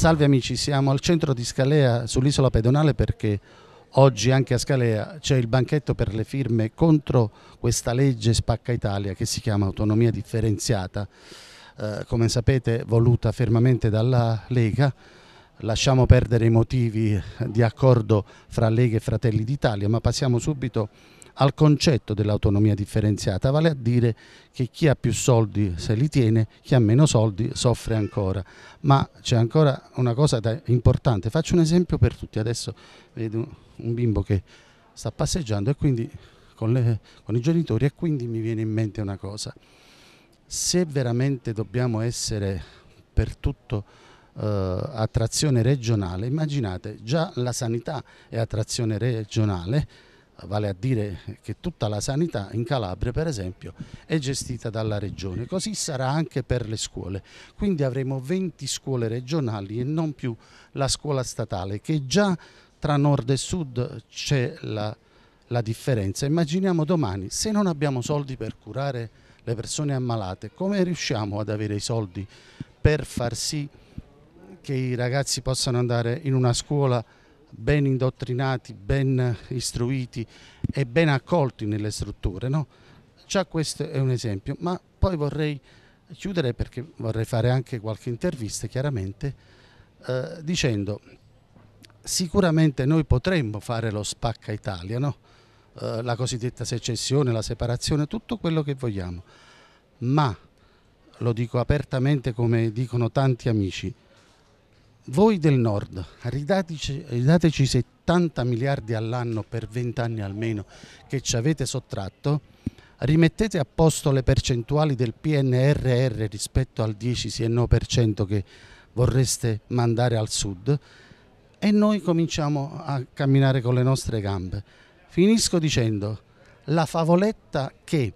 Salve amici, siamo al centro di Scalea sull'isola pedonale perché oggi anche a Scalea c'è il banchetto per le firme contro questa legge Spacca Italia che si chiama autonomia differenziata, eh, come sapete voluta fermamente dalla Lega. Lasciamo perdere i motivi di accordo fra Lega e Fratelli d'Italia, ma passiamo subito a al concetto dell'autonomia differenziata, vale a dire che chi ha più soldi se li tiene, chi ha meno soldi soffre ancora. Ma c'è ancora una cosa importante, faccio un esempio per tutti, adesso vedo un bimbo che sta passeggiando e quindi con, le, con i genitori e quindi mi viene in mente una cosa, se veramente dobbiamo essere per tutto eh, attrazione regionale, immaginate già la sanità è attrazione regionale, vale a dire che tutta la sanità in Calabria per esempio è gestita dalla regione, così sarà anche per le scuole, quindi avremo 20 scuole regionali e non più la scuola statale che già tra nord e sud c'è la, la differenza. Immaginiamo domani se non abbiamo soldi per curare le persone ammalate, come riusciamo ad avere i soldi per far sì che i ragazzi possano andare in una scuola ben indottrinati, ben istruiti e ben accolti nelle strutture. No? Già questo è un esempio, ma poi vorrei chiudere perché vorrei fare anche qualche intervista chiaramente eh, dicendo sicuramente noi potremmo fare lo spacca Italia, no? eh, la cosiddetta secessione, la separazione, tutto quello che vogliamo, ma lo dico apertamente come dicono tanti amici, voi del nord, ridateci, ridateci 70 miliardi all'anno per 20 anni almeno che ci avete sottratto, rimettete a posto le percentuali del PNRR rispetto al 10 sì e no per cento che vorreste mandare al sud e noi cominciamo a camminare con le nostre gambe. Finisco dicendo la favoletta che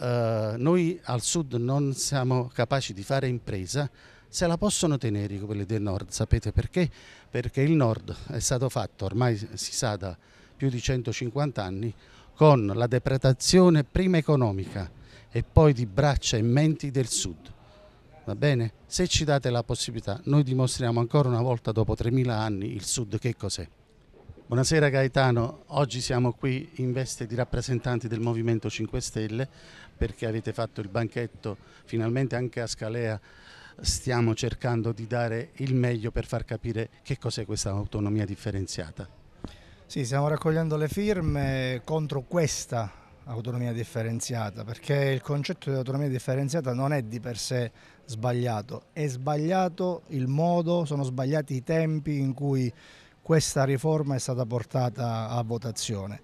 eh, noi al sud non siamo capaci di fare impresa, se la possono tenere quelli del nord, sapete perché? Perché il nord è stato fatto, ormai si sa da più di 150 anni, con la depredazione prima economica e poi di braccia e menti del sud. Va bene? Se ci date la possibilità, noi dimostriamo ancora una volta dopo 3.000 anni il sud che cos'è. Buonasera Gaetano, oggi siamo qui in veste di rappresentanti del Movimento 5 Stelle perché avete fatto il banchetto finalmente anche a Scalea stiamo cercando di dare il meglio per far capire che cos'è questa autonomia differenziata. Sì, stiamo raccogliendo le firme contro questa autonomia differenziata, perché il concetto di autonomia differenziata non è di per sé sbagliato, è sbagliato il modo, sono sbagliati i tempi in cui questa riforma è stata portata a votazione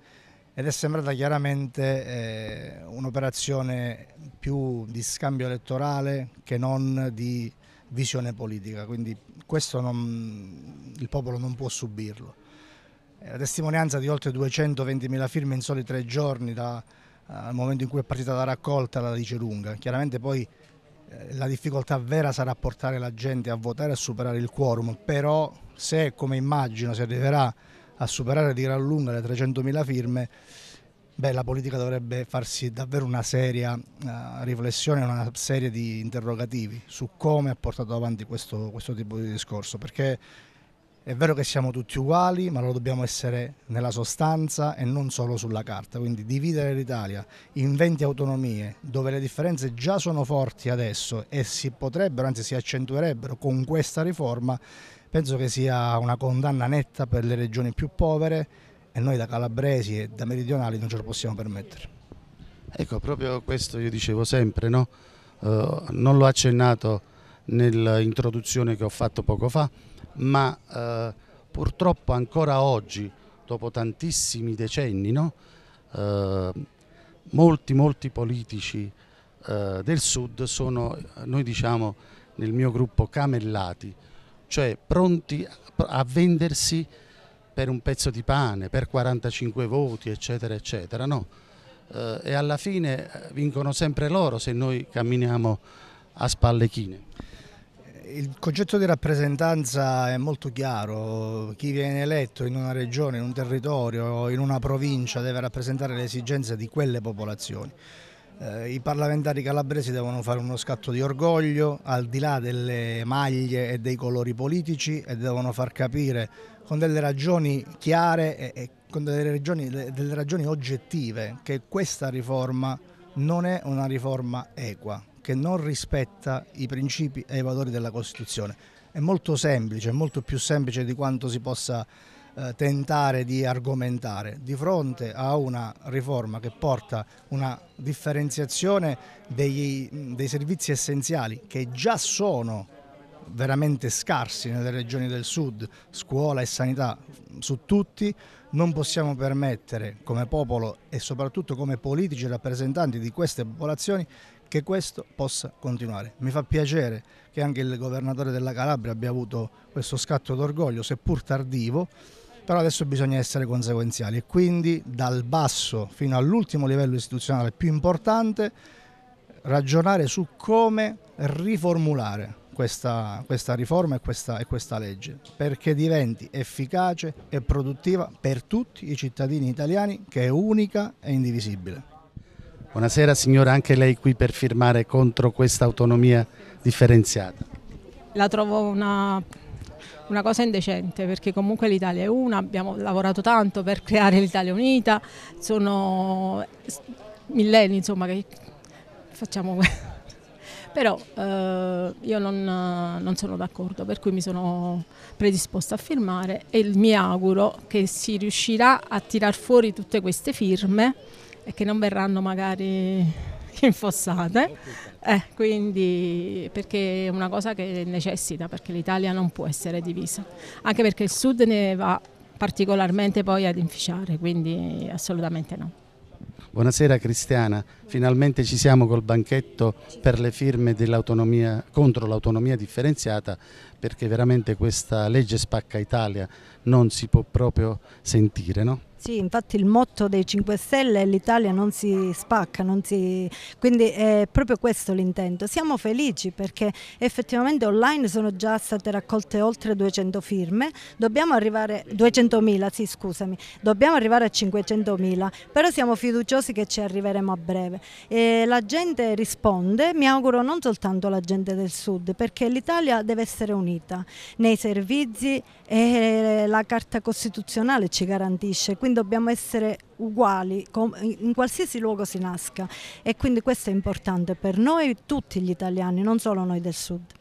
ed è sembrata chiaramente eh, un'operazione più di scambio elettorale che non di visione politica, quindi questo non, il popolo non può subirlo. Eh, la testimonianza di oltre 220.000 firme in soli tre giorni da, eh, al momento in cui è partita la raccolta la dice lunga. Chiaramente poi eh, la difficoltà vera sarà portare la gente a votare e a superare il quorum, però se come immagino si arriverà a superare di gran lunga le 300.000 firme, beh, la politica dovrebbe farsi davvero una seria uh, riflessione, una serie di interrogativi su come ha portato avanti questo, questo tipo di discorso, perché è vero che siamo tutti uguali, ma lo dobbiamo essere nella sostanza e non solo sulla carta, quindi dividere l'Italia in 20 autonomie dove le differenze già sono forti adesso e si potrebbero, anzi si accentuerebbero con questa riforma, Penso che sia una condanna netta per le regioni più povere e noi da calabresi e da meridionali non ce lo possiamo permettere. Ecco, proprio questo io dicevo sempre, no? eh, non l'ho accennato nell'introduzione che ho fatto poco fa, ma eh, purtroppo ancora oggi, dopo tantissimi decenni, no? eh, molti, molti politici eh, del sud sono, noi diciamo nel mio gruppo, camellati, cioè pronti a vendersi per un pezzo di pane, per 45 voti, eccetera, eccetera. No. Eh, e alla fine eh, vincono sempre loro se noi camminiamo a spalle chine. Il concetto di rappresentanza è molto chiaro, chi viene eletto in una regione, in un territorio, in una provincia deve rappresentare le esigenze di quelle popolazioni. Eh, I parlamentari calabresi devono fare uno scatto di orgoglio al di là delle maglie e dei colori politici e devono far capire con delle ragioni chiare e, e con delle ragioni, delle ragioni oggettive che questa riforma non è una riforma equa, che non rispetta i principi e i valori della Costituzione. È molto semplice, è molto più semplice di quanto si possa eh, tentare di argomentare di fronte a una riforma che porta una differenziazione degli, dei servizi essenziali che già sono veramente scarsi nelle regioni del sud, scuola e sanità su tutti, non possiamo permettere come popolo e soprattutto come politici rappresentanti di queste popolazioni che questo possa continuare. Mi fa piacere che anche il governatore della Calabria abbia avuto questo scatto d'orgoglio, seppur tardivo, però adesso bisogna essere conseguenziali e quindi dal basso fino all'ultimo livello istituzionale più importante ragionare su come riformulare questa, questa riforma e questa, e questa legge perché diventi efficace e produttiva per tutti i cittadini italiani che è unica e indivisibile. Buonasera signora, anche lei qui per firmare contro questa autonomia differenziata. La trovo una, una cosa indecente perché comunque l'Italia è una, abbiamo lavorato tanto per creare l'Italia unita, sono millenni insomma che facciamo questo. Però eh, io non, non sono d'accordo, per cui mi sono predisposta a firmare e mi auguro che si riuscirà a tirar fuori tutte queste firme e che non verranno magari infossate. Eh, quindi perché è una cosa che necessita, perché l'Italia non può essere divisa, anche perché il sud ne va particolarmente poi ad inficiare, quindi assolutamente no. Buonasera Cristiana, finalmente ci siamo col banchetto per le firme contro l'autonomia differenziata perché veramente questa legge spacca Italia non si può proprio sentire. No? Sì, infatti il motto dei 5 Stelle è l'Italia non si spacca, non si... quindi è proprio questo l'intento. Siamo felici perché effettivamente online sono già state raccolte oltre 200 firme, dobbiamo arrivare, 200.000, sì scusami, dobbiamo arrivare a 500.000, però siamo fiduciosi che ci arriveremo a breve. E la gente risponde, mi auguro non soltanto la gente del sud, perché l'Italia deve essere unita Unita, nei servizi e eh, la Carta Costituzionale ci garantisce, quindi dobbiamo essere uguali in qualsiasi luogo si nasca e quindi questo è importante per noi tutti gli italiani, non solo noi del sud.